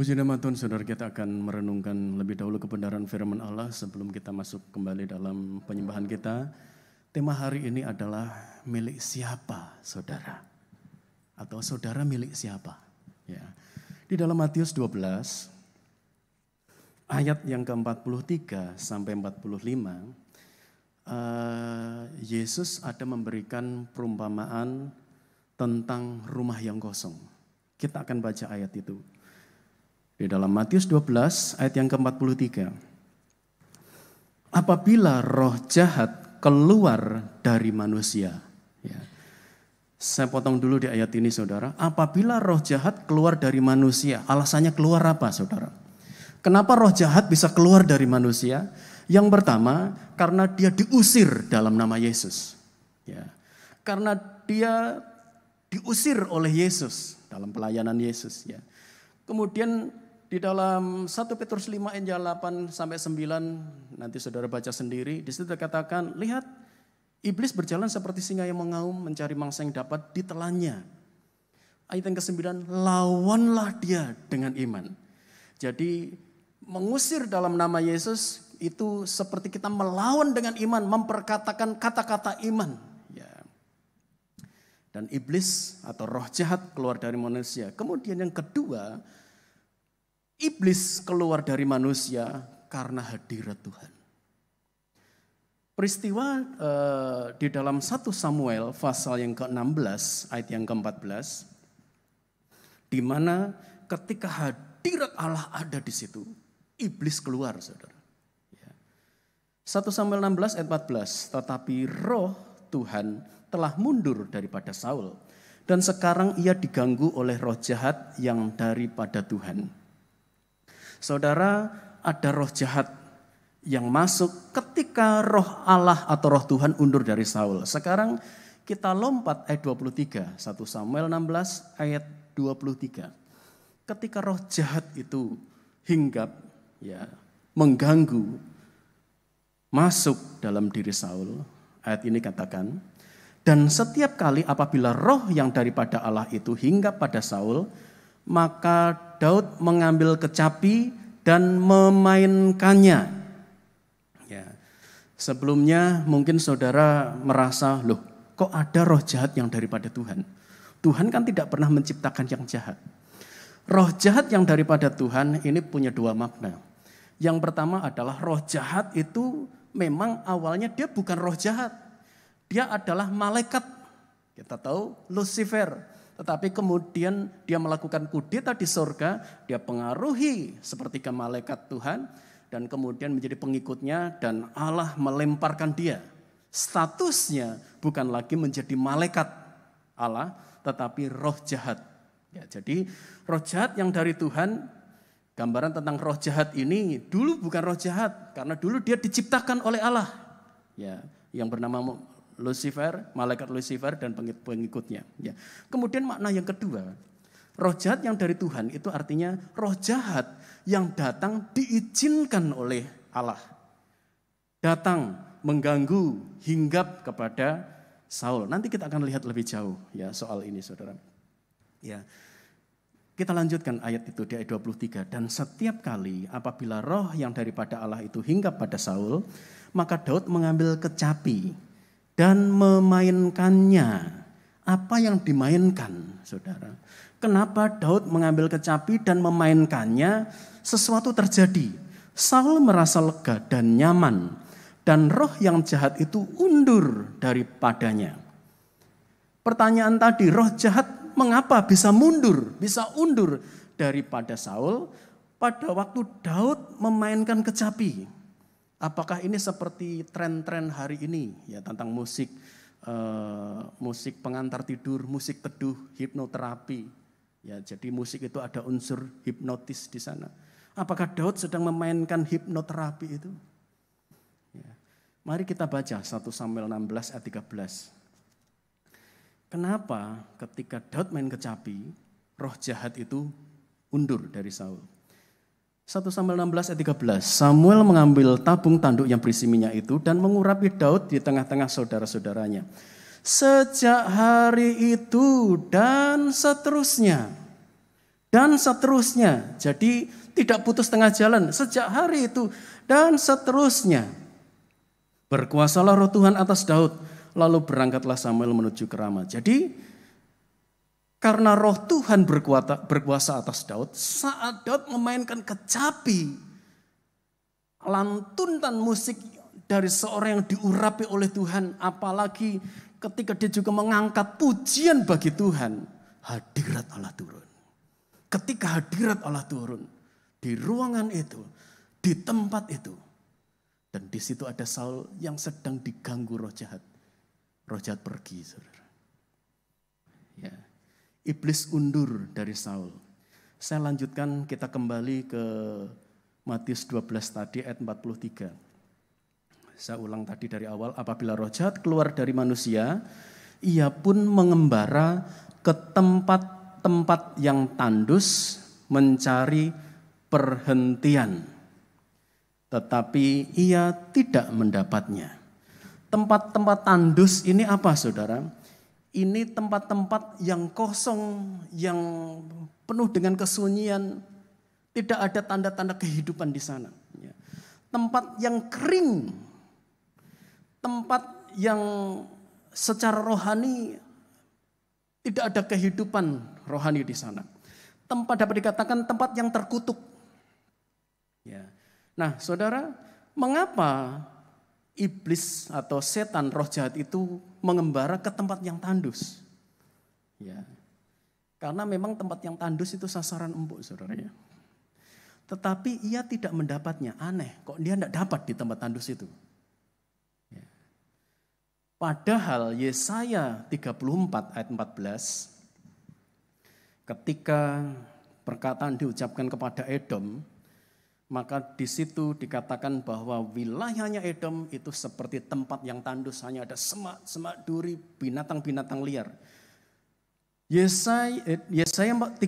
Puji nama Tuhan, saudara kita akan merenungkan lebih dahulu kebenaran firman Allah sebelum kita masuk kembali dalam penyembahan kita. Tema hari ini adalah milik siapa saudara? Atau saudara milik siapa? Ya. Di dalam Matius 12 ayat yang ke-43 sampai 45 uh, eh, Yesus ada memberikan perumpamaan tentang rumah yang kosong. Kita akan baca ayat itu. Di dalam Matius 12 ayat yang ke-43. Apabila roh jahat keluar dari manusia. Ya. Saya potong dulu di ayat ini saudara. Apabila roh jahat keluar dari manusia. Alasannya keluar apa saudara? Kenapa roh jahat bisa keluar dari manusia? Yang pertama karena dia diusir dalam nama Yesus. Ya. Karena dia diusir oleh Yesus dalam pelayanan Yesus ya. Kemudian di dalam 1 Petrus 5 ayat 8 sampai 9, nanti saudara baca sendiri, di situ dikatakan, lihat iblis berjalan seperti singa yang mengaum mencari mangsa yang dapat ditelannya. Ayat yang ke-9, lawanlah dia dengan iman. Jadi mengusir dalam nama Yesus itu seperti kita melawan dengan iman, memperkatakan kata-kata iman. Ya. Dan iblis atau roh jahat keluar dari manusia. Kemudian yang kedua, iblis keluar dari manusia karena hadirat Tuhan. Peristiwa eh, di dalam 1 Samuel pasal yang ke-16 ayat yang ke-14 di mana ketika hadirat Allah ada di situ, iblis keluar, Saudara. 1 ya. Samuel 16 ayat 14, tetapi roh Tuhan telah mundur daripada Saul dan sekarang ia diganggu oleh roh jahat yang daripada Tuhan. Saudara, ada roh jahat yang masuk ketika roh Allah atau roh Tuhan undur dari Saul. Sekarang kita lompat ayat 23, 1 Samuel 16 ayat 23. Ketika roh jahat itu hinggap, ya mengganggu, masuk dalam diri Saul. Ayat ini katakan, dan setiap kali apabila roh yang daripada Allah itu hinggap pada Saul, maka Daud mengambil kecapi dan memainkannya. Ya. Sebelumnya mungkin saudara merasa, loh kok ada roh jahat yang daripada Tuhan? Tuhan kan tidak pernah menciptakan yang jahat. Roh jahat yang daripada Tuhan ini punya dua makna. Yang pertama adalah roh jahat itu memang awalnya dia bukan roh jahat. Dia adalah malaikat. Kita tahu Lucifer tetapi kemudian dia melakukan kudeta di surga, dia pengaruhi seperti ke malaikat Tuhan dan kemudian menjadi pengikutnya dan Allah melemparkan dia. Statusnya bukan lagi menjadi malaikat Allah, tetapi roh jahat. Ya, jadi roh jahat yang dari Tuhan, gambaran tentang roh jahat ini dulu bukan roh jahat karena dulu dia diciptakan oleh Allah. Ya, yang bernama Lucifer, malaikat Lucifer dan pengikutnya. Ya. Kemudian makna yang kedua, roh jahat yang dari Tuhan itu artinya roh jahat yang datang diizinkan oleh Allah. Datang mengganggu, hinggap kepada Saul. Nanti kita akan lihat lebih jauh ya soal ini saudara. Ya. Kita lanjutkan ayat itu di ayat 23. Dan setiap kali apabila roh yang daripada Allah itu hinggap pada Saul, maka Daud mengambil kecapi dan memainkannya. Apa yang dimainkan, saudara? Kenapa Daud mengambil kecapi dan memainkannya? Sesuatu terjadi. Saul merasa lega dan nyaman, dan roh yang jahat itu undur daripadanya. Pertanyaan tadi, roh jahat mengapa bisa mundur, bisa undur daripada Saul pada waktu Daud memainkan kecapi? Apakah ini seperti tren-tren hari ini ya tentang musik eh, musik pengantar tidur, musik teduh, hipnoterapi. Ya, jadi musik itu ada unsur hipnotis di sana. Apakah Daud sedang memainkan hipnoterapi itu? Ya. Mari kita baca 1 Samuel 16 ayat 13. Kenapa ketika Daud main kecapi, roh jahat itu undur dari Saul? 1 Samuel 16 ayat 13. Samuel mengambil tabung tanduk yang berisi minyak itu dan mengurapi Daud di tengah-tengah saudara-saudaranya. Sejak hari itu dan seterusnya. Dan seterusnya. Jadi tidak putus tengah jalan. Sejak hari itu dan seterusnya. Berkuasalah roh Tuhan atas Daud. Lalu berangkatlah Samuel menuju ke Rama. Jadi karena roh Tuhan berkuasa, berkuasa atas Daud saat Daud memainkan kecapi. Lantunan musik dari seorang yang diurapi oleh Tuhan. Apalagi ketika dia juga mengangkat pujian bagi Tuhan. Hadirat Allah turun. Ketika hadirat Allah turun. Di ruangan itu. Di tempat itu. Dan di situ ada Saul yang sedang diganggu roh jahat. Roh jahat pergi saudara. Ya. Yeah. Iblis undur dari Saul. Saya lanjutkan kita kembali ke Matius 12 tadi ayat 43. Saya ulang tadi dari awal, apabila roh jahat keluar dari manusia, ia pun mengembara ke tempat-tempat yang tandus mencari perhentian. Tetapi ia tidak mendapatnya. Tempat-tempat tandus ini apa saudara? ini tempat-tempat yang kosong, yang penuh dengan kesunyian, tidak ada tanda-tanda kehidupan di sana. Ya. Tempat yang kering, tempat yang secara rohani tidak ada kehidupan rohani di sana. Tempat dapat dikatakan tempat yang terkutuk. Ya. Nah, saudara, mengapa iblis atau setan roh jahat itu mengembara ke tempat yang tandus. Ya. Karena memang tempat yang tandus itu sasaran empuk, saudara ya. Tetapi ia tidak mendapatnya. Aneh, kok dia tidak dapat di tempat tandus itu. Ya. Padahal Yesaya 34 ayat 14, ketika perkataan diucapkan kepada Edom, maka di situ dikatakan bahwa wilayahnya Edom itu seperti tempat yang tandus hanya ada semak semak duri binatang-binatang liar. Eh, Yesaya, Yesaya 34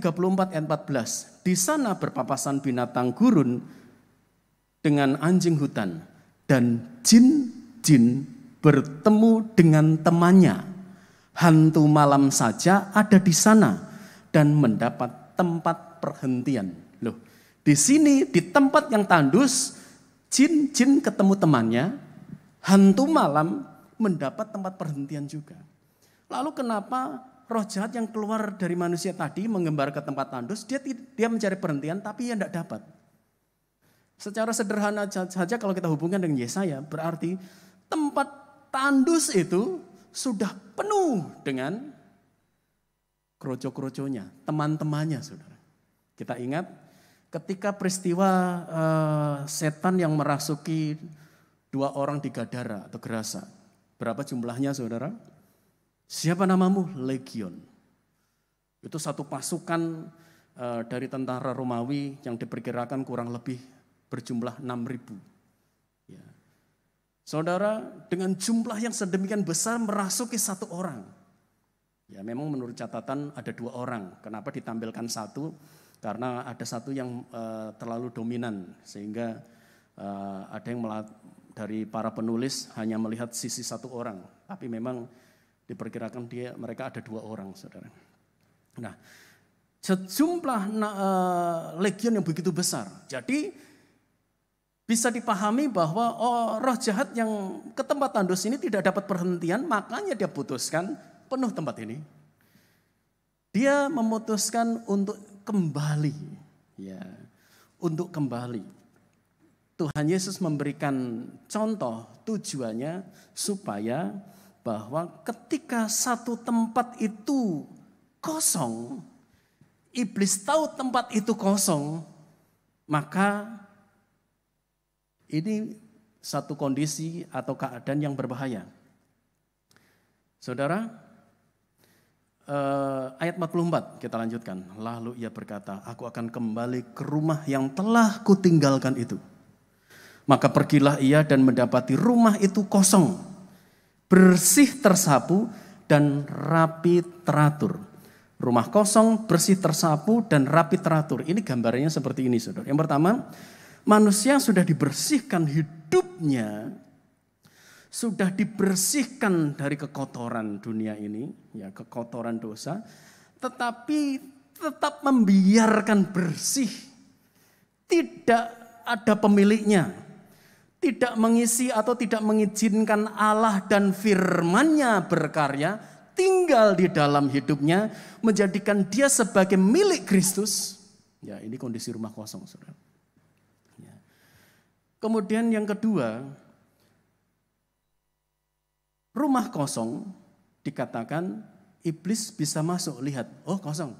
ayat 14. Di sana berpapasan binatang gurun dengan anjing hutan dan jin-jin bertemu dengan temannya. Hantu malam saja ada di sana dan mendapat tempat perhentian. Di sini, di tempat yang tandus, jin-jin ketemu temannya, hantu malam mendapat tempat perhentian juga. Lalu kenapa roh jahat yang keluar dari manusia tadi mengembara ke tempat tandus, dia dia mencari perhentian tapi ia tidak dapat. Secara sederhana saja kalau kita hubungkan dengan Yesaya, berarti tempat tandus itu sudah penuh dengan kroco-kroconya, teman-temannya saudara. Kita ingat ketika peristiwa uh, setan yang merasuki dua orang di Gadara atau Gerasa. Berapa jumlahnya saudara? Siapa namamu? Legion. Itu satu pasukan uh, dari tentara Romawi yang diperkirakan kurang lebih berjumlah 6.000. Ya. Saudara, dengan jumlah yang sedemikian besar merasuki satu orang. Ya memang menurut catatan ada dua orang. Kenapa ditampilkan satu? karena ada satu yang uh, terlalu dominan sehingga uh, ada yang melat, dari para penulis hanya melihat sisi satu orang, tapi memang diperkirakan dia mereka ada dua orang, saudara. Nah, sejumlah uh, legion yang begitu besar, jadi bisa dipahami bahwa oh, roh jahat yang ke tempat tandus ini tidak dapat perhentian, makanya dia putuskan penuh tempat ini. Dia memutuskan untuk kembali ya untuk kembali Tuhan Yesus memberikan contoh tujuannya supaya bahwa ketika satu tempat itu kosong iblis tahu tempat itu kosong maka ini satu kondisi atau keadaan yang berbahaya Saudara, Uh, ayat 44 kita lanjutkan. Lalu ia berkata, aku akan kembali ke rumah yang telah kutinggalkan itu. Maka pergilah ia dan mendapati rumah itu kosong, bersih tersapu dan rapi teratur. Rumah kosong, bersih tersapu dan rapi teratur. Ini gambarnya seperti ini, saudara. Yang pertama, manusia sudah dibersihkan hidupnya sudah dibersihkan dari kekotoran dunia ini, ya kekotoran dosa, tetapi tetap membiarkan bersih. Tidak ada pemiliknya. Tidak mengisi atau tidak mengizinkan Allah dan firman-Nya berkarya tinggal di dalam hidupnya, menjadikan dia sebagai milik Kristus. Ya, ini kondisi rumah kosong, Saudara. Ya. Kemudian yang kedua, rumah kosong dikatakan iblis bisa masuk lihat, oh kosong.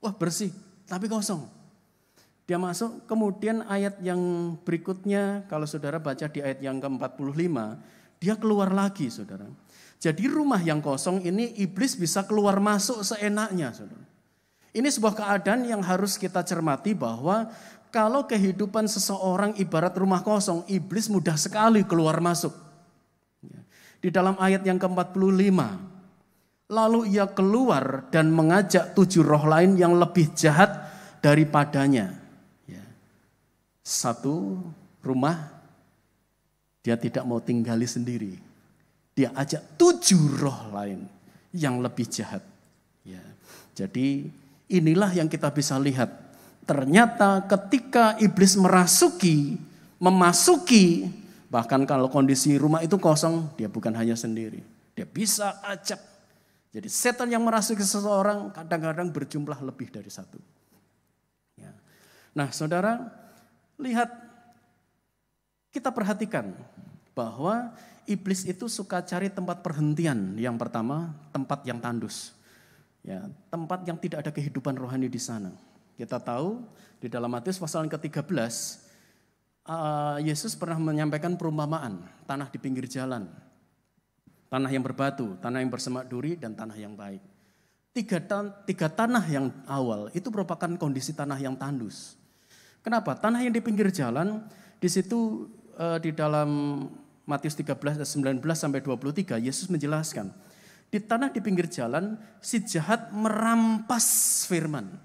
Wah bersih, tapi kosong. Dia masuk, kemudian ayat yang berikutnya kalau saudara baca di ayat yang ke-45, dia keluar lagi saudara. Jadi rumah yang kosong ini iblis bisa keluar masuk seenaknya saudara. Ini sebuah keadaan yang harus kita cermati bahwa kalau kehidupan seseorang ibarat rumah kosong, iblis mudah sekali keluar masuk. Di dalam ayat yang ke-45. Lalu ia keluar dan mengajak tujuh roh lain yang lebih jahat daripadanya. Ya. Satu rumah dia tidak mau tinggali sendiri. Dia ajak tujuh roh lain yang lebih jahat. Ya. Jadi inilah yang kita bisa lihat. Ternyata ketika iblis merasuki, memasuki Bahkan kalau kondisi rumah itu kosong, dia bukan hanya sendiri. Dia bisa ajak. Jadi setan yang merasuki seseorang kadang-kadang berjumlah lebih dari satu. Ya. Nah saudara, lihat kita perhatikan bahwa iblis itu suka cari tempat perhentian. Yang pertama, tempat yang tandus. Ya, tempat yang tidak ada kehidupan rohani di sana. Kita tahu di dalam Matius pasal yang ke-13 Eh, Yesus pernah menyampaikan perumpamaan tanah di pinggir jalan, tanah yang berbatu, tanah yang bersemak duri, dan tanah yang baik. Tiga, tan tiga tanah yang awal itu merupakan kondisi tanah yang tandus. Kenapa? Tanah yang di pinggir jalan, di situ uh, di dalam Matius 13, 19 sampai 23, Yesus menjelaskan. Di tanah di pinggir jalan, si jahat merampas firman.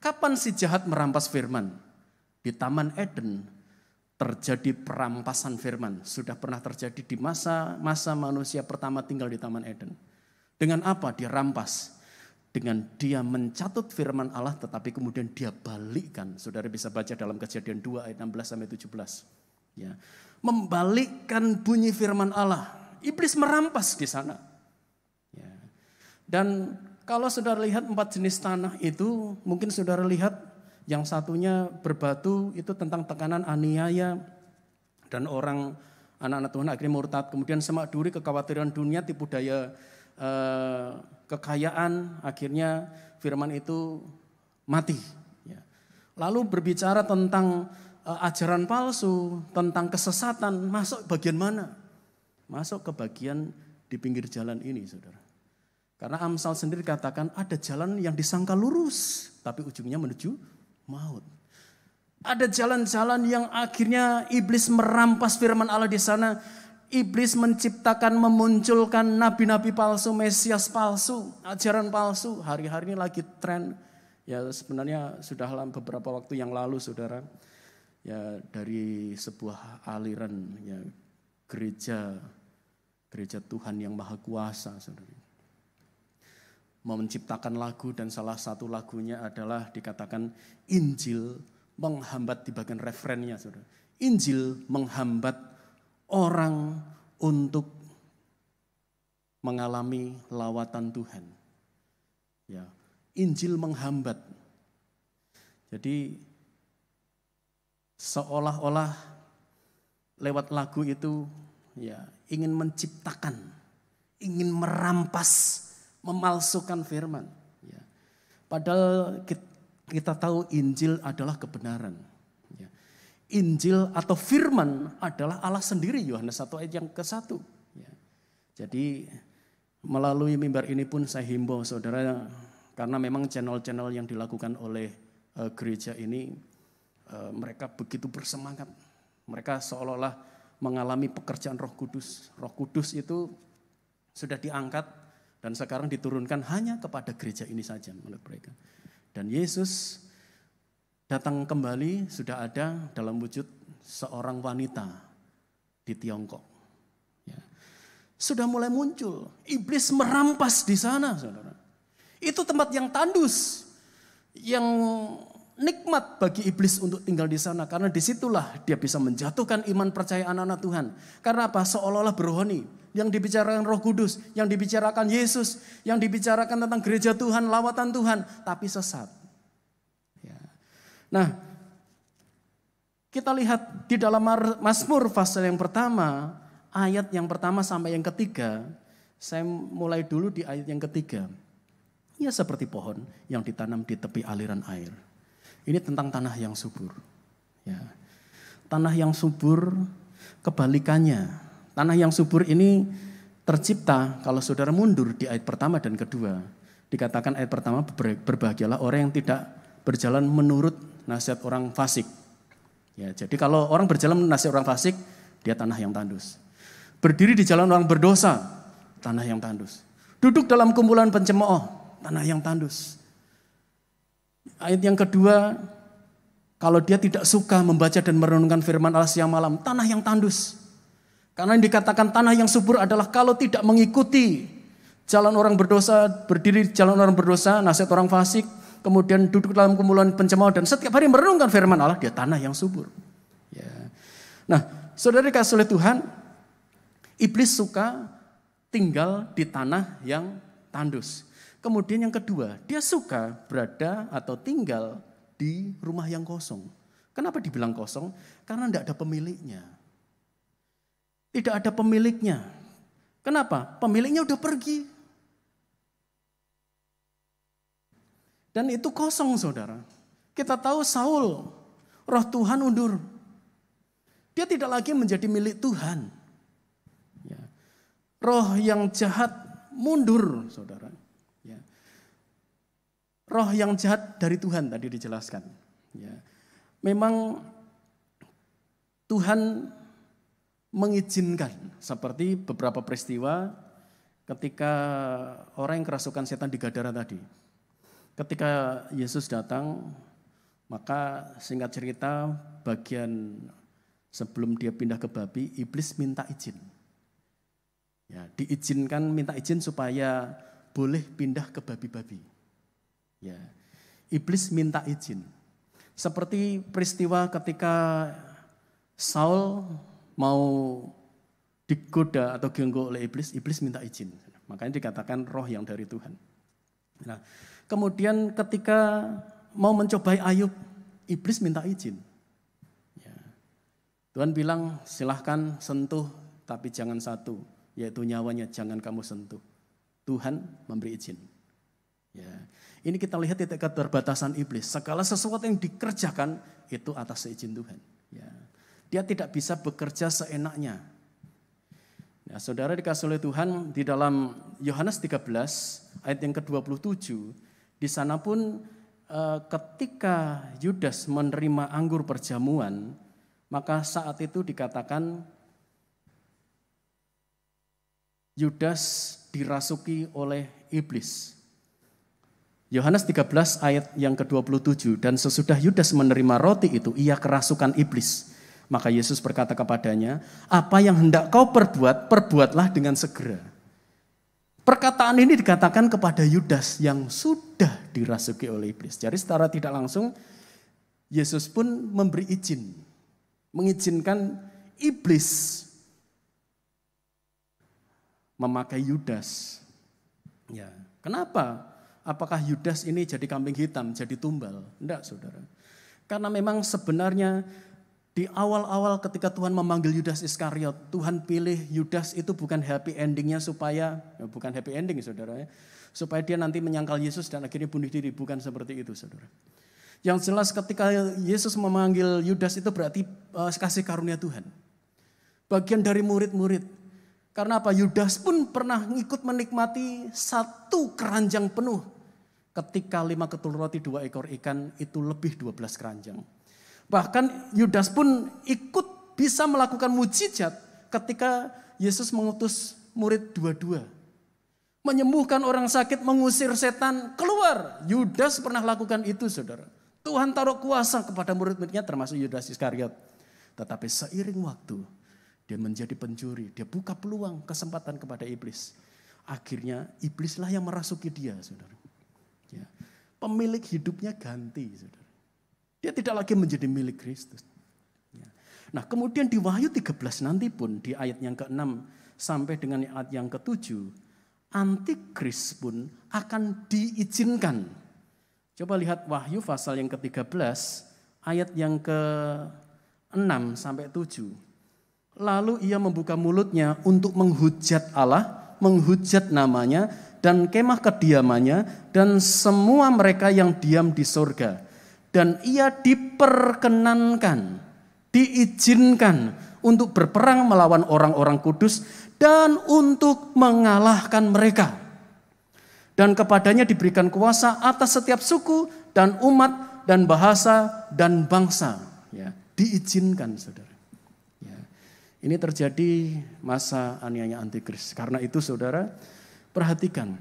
Kapan si jahat merampas firman? Di Taman Eden, terjadi perampasan firman. Sudah pernah terjadi di masa-masa manusia pertama tinggal di Taman Eden. Dengan apa? Dirampas. Dengan dia mencatut firman Allah tetapi kemudian dia balikkan. Saudara bisa baca dalam kejadian 2 ayat 16 sampai 17. Ya. Membalikkan bunyi firman Allah. Iblis merampas di sana. Ya. Dan kalau saudara lihat empat jenis tanah itu mungkin saudara lihat yang satunya berbatu itu tentang tekanan aniaya dan orang anak-anak Tuhan akhirnya murtad. Kemudian semak duri kekhawatiran dunia, tipu daya eh, kekayaan, akhirnya firman itu mati. Ya. Lalu berbicara tentang eh, ajaran palsu, tentang kesesatan, masuk bagian mana? Masuk ke bagian di pinggir jalan ini, saudara. Karena Amsal sendiri katakan ada jalan yang disangka lurus, tapi ujungnya menuju maut. Ada jalan-jalan yang akhirnya iblis merampas firman Allah di sana. Iblis menciptakan, memunculkan nabi-nabi palsu, mesias palsu, ajaran palsu. Hari-hari ini lagi tren. Ya sebenarnya sudah beberapa waktu yang lalu saudara. Ya dari sebuah aliran ya gereja gereja Tuhan yang maha kuasa saudara menciptakan lagu dan salah satu lagunya adalah dikatakan Injil menghambat di bagian referennya. Saudara. Injil menghambat orang untuk mengalami lawatan Tuhan. Ya, Injil menghambat. Jadi seolah-olah lewat lagu itu ya ingin menciptakan, ingin merampas memalsukan firman. Ya. Padahal kita tahu Injil adalah kebenaran. Ya. Injil atau firman adalah Allah sendiri, Yohanes 1 ayat yang ke-1. Ya. Jadi melalui mimbar ini pun saya himbau saudara, karena memang channel-channel yang dilakukan oleh e, gereja ini, e, mereka begitu bersemangat. Mereka seolah-olah mengalami pekerjaan roh kudus. Roh kudus itu sudah diangkat dan sekarang diturunkan hanya kepada gereja ini saja menurut mereka. Dan Yesus datang kembali sudah ada dalam wujud seorang wanita di Tiongkok. Ya. Sudah mulai muncul, iblis merampas di sana saudara. Itu tempat yang tandus, yang nikmat bagi iblis untuk tinggal di sana karena disitulah dia bisa menjatuhkan iman percaya anak-anak Tuhan. Karena apa? Seolah-olah berhoni yang dibicarakan Roh Kudus, yang dibicarakan Yesus, yang dibicarakan tentang gereja Tuhan, lawatan Tuhan, tapi sesat. Ya. Nah, kita lihat di dalam Mazmur pasal yang pertama, ayat yang pertama sampai yang ketiga, saya mulai dulu di ayat yang ketiga. Ya seperti pohon yang ditanam di tepi aliran air. Ini tentang tanah yang subur. Ya. Tanah yang subur kebalikannya Tanah yang subur ini tercipta kalau saudara mundur di ayat pertama dan kedua. Dikatakan ayat pertama berbahagialah orang yang tidak berjalan menurut nasihat orang fasik. Ya, jadi kalau orang berjalan menurut nasihat orang fasik, dia tanah yang tandus. Berdiri di jalan orang berdosa, tanah yang tandus. Duduk dalam kumpulan pencemooh, tanah yang tandus. Ayat yang kedua, kalau dia tidak suka membaca dan merenungkan firman Allah siang malam, tanah yang tandus. Karena yang dikatakan tanah yang subur adalah kalau tidak mengikuti jalan orang berdosa, berdiri di jalan orang berdosa, nasihat orang fasik, kemudian duduk dalam kumpulan pencemooh dan setiap hari merenungkan firman Allah, dia tanah yang subur. Ya. Nah, saudara dikasih oleh Tuhan, iblis suka tinggal di tanah yang tandus. Kemudian yang kedua, dia suka berada atau tinggal di rumah yang kosong. Kenapa dibilang kosong? Karena tidak ada pemiliknya tidak ada pemiliknya. Kenapa? Pemiliknya udah pergi. Dan itu kosong saudara. Kita tahu Saul, roh Tuhan undur. Dia tidak lagi menjadi milik Tuhan. Ya. Roh yang jahat mundur saudara. Ya. Roh yang jahat dari Tuhan tadi dijelaskan. Ya. Memang Tuhan mengizinkan. Seperti beberapa peristiwa ketika orang yang kerasukan setan di Gadara tadi. Ketika Yesus datang, maka singkat cerita bagian sebelum dia pindah ke babi, iblis minta izin. Ya, diizinkan minta izin supaya boleh pindah ke babi-babi. Ya. Iblis minta izin. Seperti peristiwa ketika Saul mau digoda atau genggok oleh iblis, iblis minta izin. Makanya dikatakan roh yang dari Tuhan. Nah, kemudian ketika mau mencobai Ayub, iblis minta izin. Ya. Tuhan bilang, silahkan sentuh, tapi jangan satu, yaitu nyawanya jangan kamu sentuh. Tuhan memberi izin. Ya. Ini kita lihat titik keterbatasan iblis. Segala sesuatu yang dikerjakan itu atas izin Tuhan. Ya. Dia tidak bisa bekerja seenaknya. Ya, saudara dikasih oleh Tuhan di dalam Yohanes 13 ayat yang ke-27, di sana pun eh, ketika Yudas menerima anggur perjamuan, maka saat itu dikatakan Yudas dirasuki oleh iblis. Yohanes 13 ayat yang ke-27 dan sesudah Yudas menerima roti itu ia kerasukan iblis. Maka Yesus berkata kepadanya, apa yang hendak kau perbuat, perbuatlah dengan segera. Perkataan ini dikatakan kepada Yudas yang sudah dirasuki oleh iblis. Jadi secara tidak langsung, Yesus pun memberi izin. Mengizinkan iblis memakai Yudas. Ya, kenapa? Apakah Yudas ini jadi kambing hitam, jadi tumbal? Enggak, saudara. Karena memang sebenarnya di awal-awal ketika Tuhan memanggil Yudas Iskariot, Tuhan pilih Yudas itu bukan happy endingnya supaya, ya bukan happy ending saudara ya, supaya dia nanti menyangkal Yesus dan akhirnya bunuh diri, bukan seperti itu saudara. Yang jelas ketika Yesus memanggil Yudas itu berarti uh, kasih karunia Tuhan. Bagian dari murid-murid. Karena apa? Yudas pun pernah ngikut menikmati satu keranjang penuh. Ketika lima ketul roti dua ekor ikan itu lebih dua belas keranjang. Bahkan Yudas pun ikut bisa melakukan mujizat ketika Yesus mengutus murid dua-dua. Menyembuhkan orang sakit, mengusir setan, keluar. Yudas pernah lakukan itu saudara. Tuhan taruh kuasa kepada murid-muridnya termasuk Yudas Iskariot. Tetapi seiring waktu dia menjadi pencuri. Dia buka peluang kesempatan kepada iblis. Akhirnya iblislah yang merasuki dia saudara. Ya. Pemilik hidupnya ganti saudara. Dia tidak lagi menjadi milik Kristus. Ya. Nah kemudian di Wahyu 13 nanti pun di ayat yang ke-6 sampai dengan ayat yang ke-7. Antikris pun akan diizinkan. Coba lihat Wahyu pasal yang ke-13 ayat yang ke-6 sampai 7. Lalu ia membuka mulutnya untuk menghujat Allah, menghujat namanya, dan kemah kediamannya, dan semua mereka yang diam di surga dan ia diperkenankan, diizinkan untuk berperang melawan orang-orang kudus dan untuk mengalahkan mereka. Dan kepadanya diberikan kuasa atas setiap suku dan umat dan bahasa dan bangsa. Ya, diizinkan saudara. Ya, ini terjadi masa aniaya antikris. Karena itu saudara perhatikan.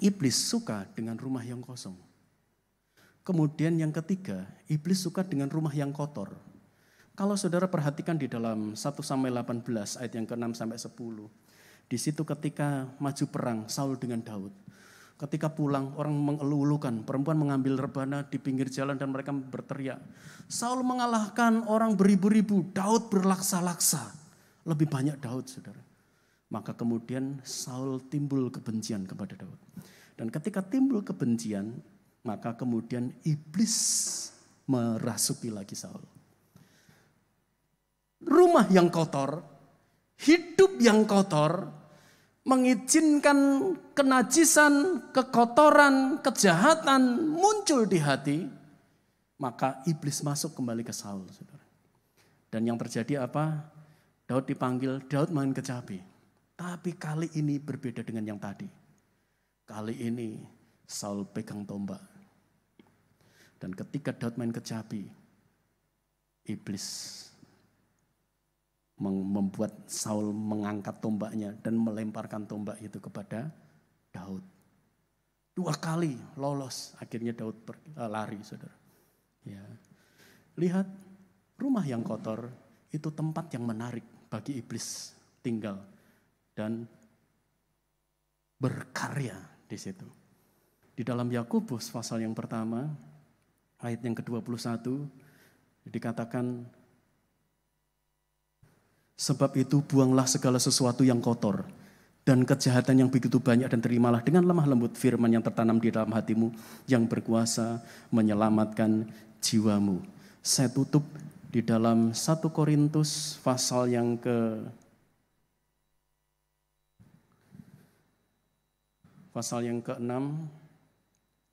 Iblis suka dengan rumah yang kosong. Kemudian yang ketiga, iblis suka dengan rumah yang kotor. Kalau saudara perhatikan di dalam 1 sampai 18 ayat yang ke-6 sampai 10. Di situ ketika maju perang Saul dengan Daud. Ketika pulang orang mengeluh-elukan, perempuan mengambil rebana di pinggir jalan dan mereka berteriak. Saul mengalahkan orang beribu-ribu, Daud berlaksa-laksa. Lebih banyak Daud saudara. Maka kemudian Saul timbul kebencian kepada Daud. Dan ketika timbul kebencian, maka kemudian iblis merasuki lagi Saul. Rumah yang kotor, hidup yang kotor, mengizinkan kenajisan, kekotoran, kejahatan muncul di hati, maka iblis masuk kembali ke Saul. Dan yang terjadi apa? Daud dipanggil, Daud main kecapi. Tapi kali ini berbeda dengan yang tadi. Kali ini Saul pegang tombak dan ketika Daud main kecapi, iblis membuat Saul mengangkat tombaknya dan melemparkan tombak itu kepada Daud. Dua kali lolos, akhirnya Daud eh, lari, saudara. Ya. Lihat, rumah yang kotor itu tempat yang menarik bagi iblis tinggal dan berkarya di situ. Di dalam Yakobus pasal yang pertama, ayat yang ke-21 dikatakan sebab itu buanglah segala sesuatu yang kotor dan kejahatan yang begitu banyak dan terimalah dengan lemah lembut firman yang tertanam di dalam hatimu yang berkuasa menyelamatkan jiwamu. Saya tutup di dalam satu Korintus pasal yang ke pasal yang ke-6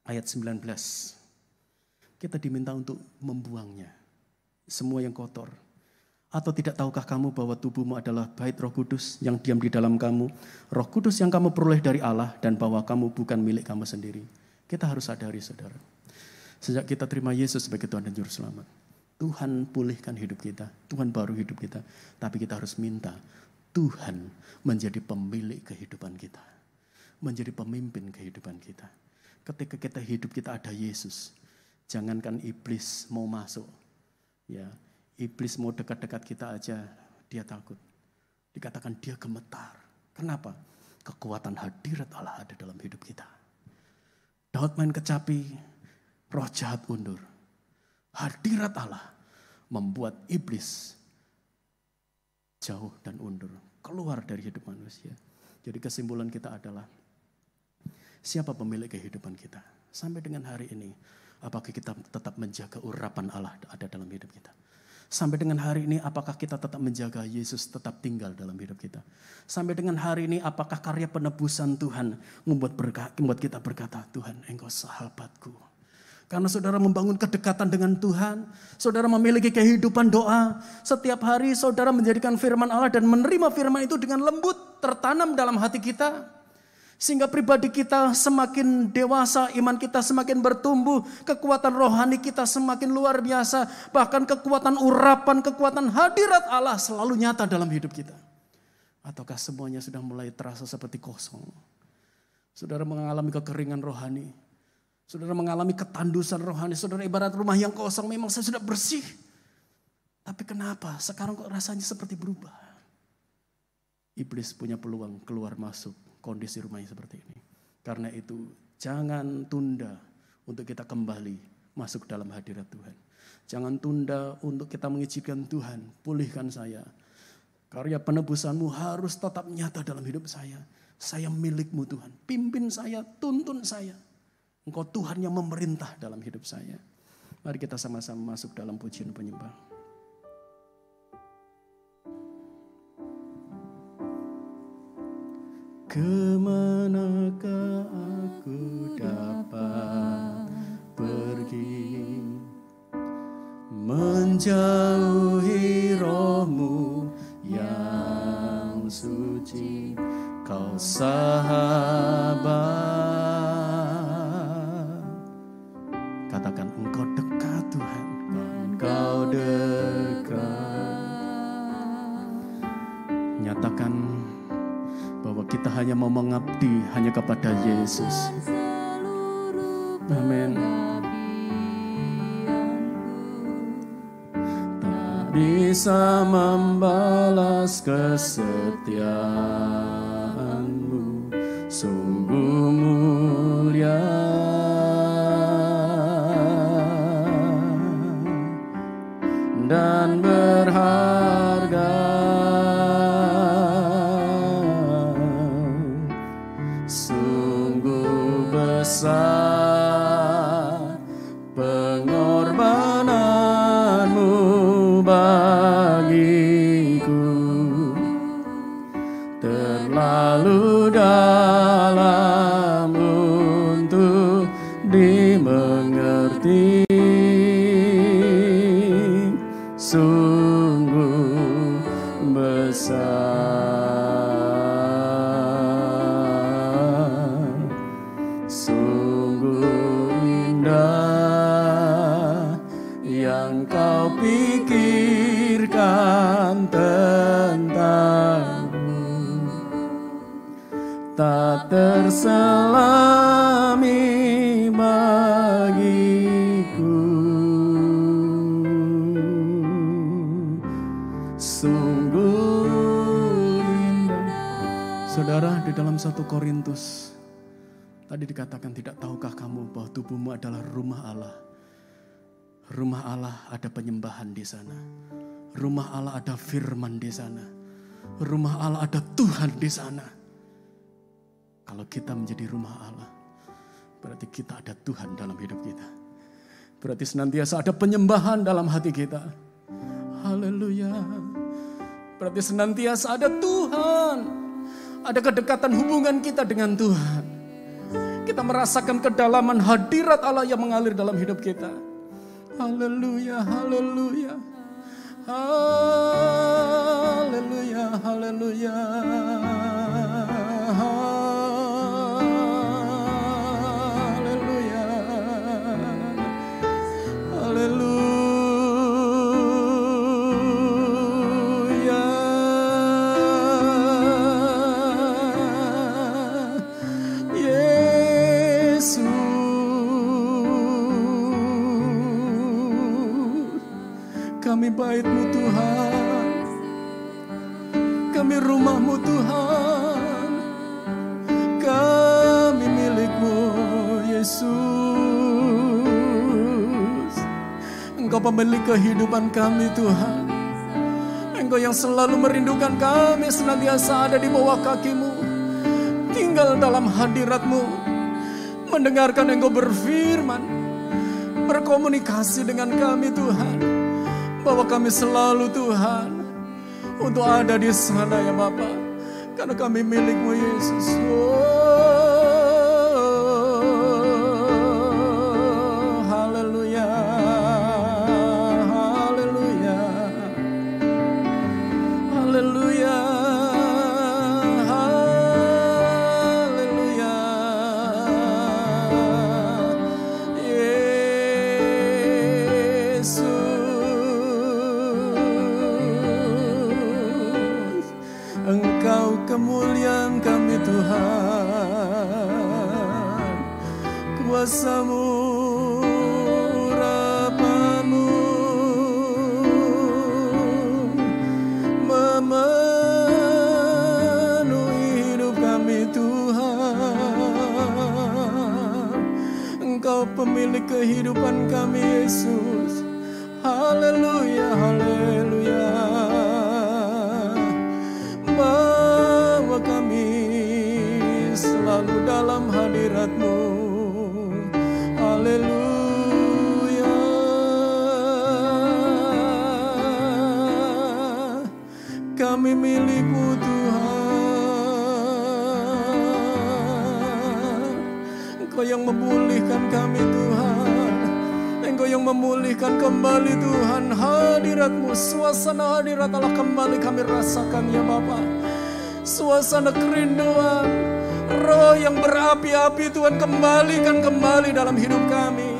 ayat 19 kita diminta untuk membuangnya. Semua yang kotor. Atau tidak tahukah kamu bahwa tubuhmu adalah bait roh kudus yang diam di dalam kamu. Roh kudus yang kamu peroleh dari Allah dan bahwa kamu bukan milik kamu sendiri. Kita harus sadari saudara. Sejak kita terima Yesus sebagai Tuhan dan Juru Selamat. Tuhan pulihkan hidup kita. Tuhan baru hidup kita. Tapi kita harus minta Tuhan menjadi pemilik kehidupan kita. Menjadi pemimpin kehidupan kita. Ketika kita hidup kita ada Yesus Jangankan iblis mau masuk, ya iblis mau dekat-dekat kita aja dia takut. Dikatakan dia gemetar. Kenapa? Kekuatan hadirat Allah ada dalam hidup kita. Daud main kecapi, roh jahat undur. Hadirat Allah membuat iblis jauh dan undur, keluar dari hidup manusia. Jadi kesimpulan kita adalah siapa pemilik kehidupan kita sampai dengan hari ini Apakah kita tetap menjaga urapan Allah ada dalam hidup kita? Sampai dengan hari ini apakah kita tetap menjaga Yesus tetap tinggal dalam hidup kita? Sampai dengan hari ini apakah karya penebusan Tuhan membuat, berka, membuat kita berkata, Tuhan engkau sahabatku. Karena saudara membangun kedekatan dengan Tuhan, saudara memiliki kehidupan doa. Setiap hari saudara menjadikan firman Allah dan menerima firman itu dengan lembut, tertanam dalam hati kita. Sehingga pribadi kita semakin dewasa, iman kita semakin bertumbuh, kekuatan rohani kita semakin luar biasa, bahkan kekuatan urapan, kekuatan hadirat Allah selalu nyata dalam hidup kita. Ataukah semuanya sudah mulai terasa seperti kosong? Saudara mengalami kekeringan rohani, saudara mengalami ketandusan rohani, saudara ibarat rumah yang kosong memang saya sudah bersih. Tapi kenapa sekarang kok rasanya seperti berubah? Iblis punya peluang keluar masuk kondisi rumahnya seperti ini. Karena itu jangan tunda untuk kita kembali masuk dalam hadirat Tuhan. Jangan tunda untuk kita mengizinkan Tuhan, pulihkan saya. Karya penebusanmu harus tetap nyata dalam hidup saya. Saya milikmu Tuhan, pimpin saya, tuntun saya. Engkau Tuhan yang memerintah dalam hidup saya. Mari kita sama-sama masuk dalam pujian penyembahan. Kemanakah aku dapat pergi Menjauhi rohmu yang suci Kau sahabat Yesus. Amin. Tak bisa membalas kesedihan. Tidak tahukah kamu bahwa tubuhmu adalah rumah Allah? Rumah Allah ada penyembahan di sana. Rumah Allah ada firman di sana. Rumah Allah ada Tuhan di sana. Kalau kita menjadi rumah Allah, berarti kita ada Tuhan dalam hidup kita. Berarti senantiasa ada penyembahan dalam hati kita. Haleluya. Berarti senantiasa ada Tuhan. Ada kedekatan hubungan kita dengan Tuhan kita merasakan kedalaman hadirat Allah yang mengalir dalam hidup kita. Haleluya, haleluya. Haleluya, haleluya. Haleluya. Haleluya. Yesus Kami baitmu Tuhan Kami rumahmu Tuhan Kami milikmu Yesus Engkau pemilik kehidupan kami Tuhan Engkau yang selalu merindukan kami senantiasa ada di bawah kakimu Tinggal dalam hadiratmu mendengarkan Engkau berfirman, berkomunikasi dengan kami Tuhan, bahwa kami selalu Tuhan untuk ada di sana ya Bapak, karena kami milikmu Yesus. Oh. yang kami Tuhan kuasamu rapamu memenuhi hidup kami Tuhan Engkau pemilik kehidupan kami Yesus Haleluya haleluya Engkau yang memulihkan kami Tuhan Engkau yang memulihkan kembali Tuhan hadiratmu Suasana hadirat Allah kembali kami rasakan ya Bapa, Suasana kerinduan Roh yang berapi-api Tuhan kembalikan kembali dalam hidup kami